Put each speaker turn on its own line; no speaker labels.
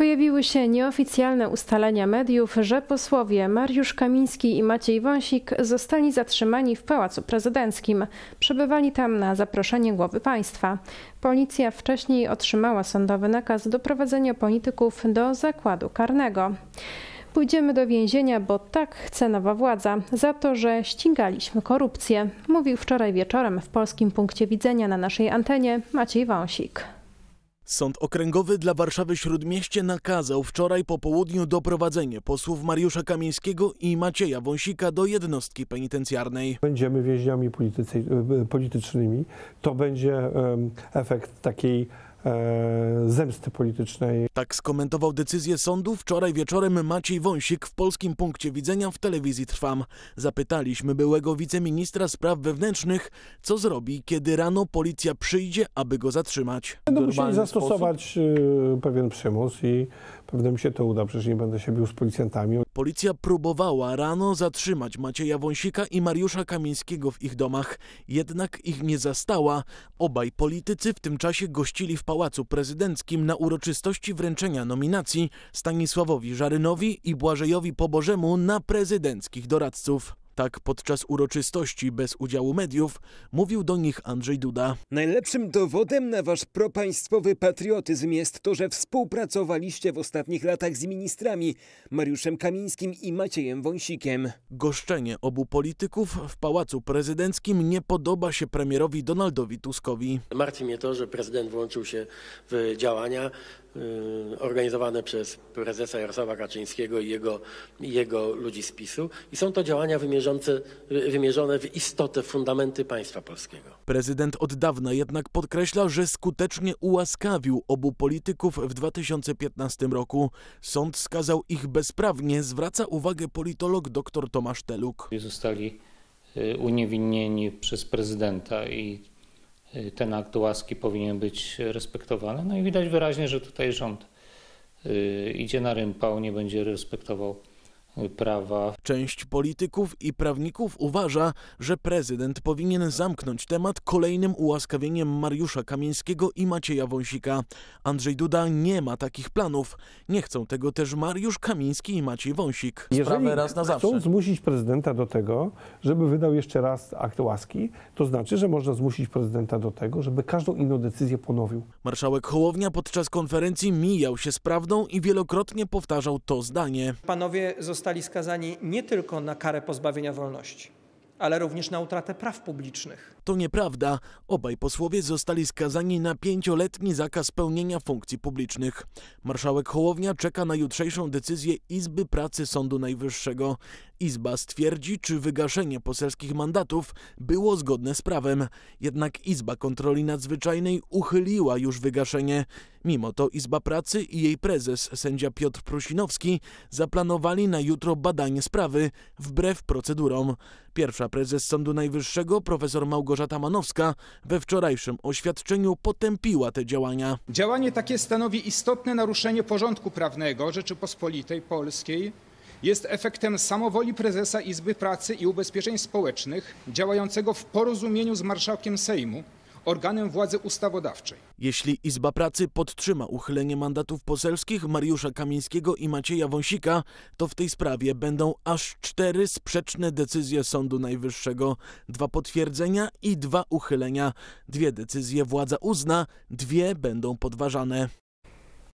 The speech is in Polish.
Pojawiły się nieoficjalne ustalenia mediów, że posłowie Mariusz Kamiński i Maciej Wąsik zostali zatrzymani w Pałacu Prezydenckim. Przebywali tam na zaproszenie głowy państwa. Policja wcześniej otrzymała sądowy nakaz doprowadzenia polityków do zakładu karnego. Pójdziemy do więzienia, bo tak chce nowa władza, za to, że ścigaliśmy korupcję, mówił wczoraj wieczorem w polskim punkcie widzenia na naszej antenie Maciej Wąsik.
Sąd Okręgowy dla Warszawy Śródmieście nakazał wczoraj po południu doprowadzenie posłów Mariusza Kamińskiego i Macieja Wąsika do jednostki penitencjarnej.
Będziemy więźniami e, e, politycznymi.
To będzie efekt takiej E, zemsty politycznej. Tak skomentował decyzję sądu wczoraj wieczorem Maciej Wąsik w polskim punkcie widzenia w telewizji Trwam. Zapytaliśmy byłego wiceministra spraw wewnętrznych, co zrobi, kiedy rano policja przyjdzie, aby go zatrzymać. Będą no, musieli zastosować
sposób. Y, pewien przymus i pewnie mi się to uda, przecież nie będę się bił z policjantami.
Policja próbowała rano zatrzymać Macieja Wąsika i Mariusza Kamińskiego w ich domach, jednak ich nie zastała. Obaj politycy w tym czasie gościli w Pałacu Prezydenckim na uroczystości wręczenia nominacji Stanisławowi Żarynowi i Błażejowi Pobożemu na prezydenckich doradców. Tak podczas uroczystości bez udziału mediów mówił do nich Andrzej Duda. Najlepszym dowodem na wasz propaństwowy patriotyzm jest to, że współpracowaliście w ostatnich latach z ministrami Mariuszem Kamińskim i Maciejem Wąsikiem. Goszczenie obu polityków w Pałacu Prezydenckim nie podoba się premierowi Donaldowi Tuskowi.
Martwi mnie to, że prezydent włączył się w działania Y, organizowane przez prezesa Jarosława Kaczyńskiego i jego, jego ludzi z PiSu. I są to działania wymierzone w istotę, fundamenty państwa polskiego.
Prezydent od dawna jednak podkreśla, że skutecznie ułaskawił obu polityków w 2015 roku. Sąd skazał ich bezprawnie, zwraca uwagę politolog dr Tomasz Teluk. Zostali y, uniewinnieni przez prezydenta i
Y, ten akt łaski powinien być respektowany. No i widać wyraźnie, że tutaj rząd
y, idzie na rympał, nie będzie respektował prawa. Część polityków i prawników uważa, że prezydent powinien zamknąć temat kolejnym ułaskawieniem Mariusza Kamińskiego i Macieja Wąsika. Andrzej Duda nie ma takich planów. Nie chcą tego też Mariusz Kamiński i Maciej Wąsik. Sprawę raz na zawsze.
chcą zmusić prezydenta do tego, żeby wydał jeszcze raz akt łaski, to znaczy, że można zmusić prezydenta do tego, żeby każdą inną decyzję ponowił.
Marszałek Hołownia podczas konferencji mijał się z prawdą i wielokrotnie powtarzał to zdanie. Panowie zostali zostali skazani nie tylko na karę pozbawienia wolności, ale również na utratę praw publicznych. To nieprawda. Obaj posłowie zostali skazani na pięcioletni zakaz pełnienia funkcji publicznych. Marszałek Hołownia czeka na jutrzejszą decyzję Izby Pracy Sądu Najwyższego. Izba stwierdzi, czy wygaszenie poselskich mandatów było zgodne z prawem. Jednak Izba Kontroli Nadzwyczajnej uchyliła już wygaszenie. Mimo to Izba Pracy i jej prezes, sędzia Piotr Prusinowski, zaplanowali na jutro badanie sprawy wbrew procedurom. Pierwsza prezes Sądu Najwyższego, profesor Małgorzata Manowska, we wczorajszym oświadczeniu potępiła te działania. Działanie takie stanowi istotne naruszenie porządku prawnego Rzeczypospolitej Polskiej jest efektem samowoli prezesa Izby Pracy i Ubezpieczeń Społecznych działającego w porozumieniu z marszałkiem Sejmu, organem władzy ustawodawczej. Jeśli Izba Pracy podtrzyma uchylenie mandatów poselskich Mariusza Kamińskiego i Macieja Wąsika, to w tej sprawie będą aż cztery sprzeczne decyzje Sądu Najwyższego, dwa potwierdzenia i dwa uchylenia. Dwie decyzje władza uzna, dwie będą podważane.